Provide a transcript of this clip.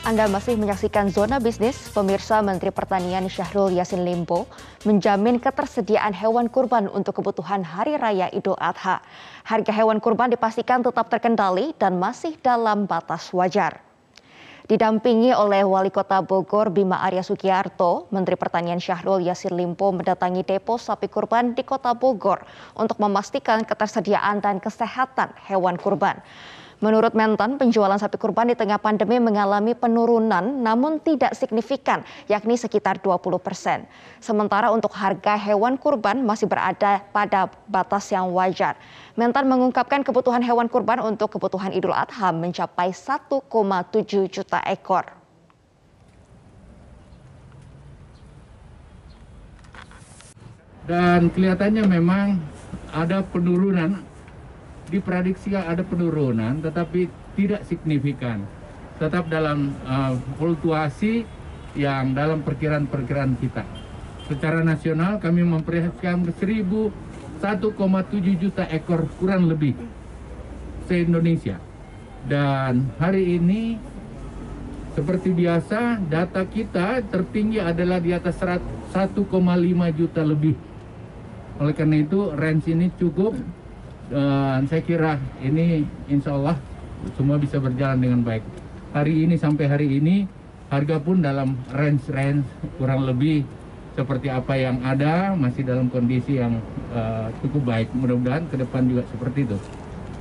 Anda masih menyaksikan Zona Bisnis, pemirsa Menteri Pertanian Syahrul Yasin Limpo menjamin ketersediaan hewan kurban untuk kebutuhan Hari Raya Idul Adha. Harga hewan kurban dipastikan tetap terkendali dan masih dalam batas wajar. Didampingi oleh Wali Kota Bogor Bima Arya Sugiarto, Menteri Pertanian Syahrul Yasin Limpo mendatangi depo sapi kurban di Kota Bogor untuk memastikan ketersediaan dan kesehatan hewan kurban. Menurut Mentan, penjualan sapi kurban di tengah pandemi mengalami penurunan namun tidak signifikan, yakni sekitar 20 persen. Sementara untuk harga hewan kurban masih berada pada batas yang wajar. Mentan mengungkapkan kebutuhan hewan kurban untuk kebutuhan Idul Adha mencapai 1,7 juta ekor. dan kelihatannya memang ada penurunan diprediksi ada penurunan tetapi tidak signifikan. Tetap dalam uh, fluktuasi yang dalam perkiraan-perkiraan kita. Secara nasional kami memperhatikan 1,7 juta ekor kurang lebih se-Indonesia. Dan hari ini seperti biasa data kita tertinggi adalah di atas 1,5 juta lebih. Oleh karena itu range ini cukup dan saya kira ini insya Allah semua bisa berjalan dengan baik. Hari ini sampai hari ini harga pun dalam range-range kurang lebih seperti apa yang ada masih dalam kondisi yang uh, cukup baik. Mudah-mudahan ke depan juga seperti itu.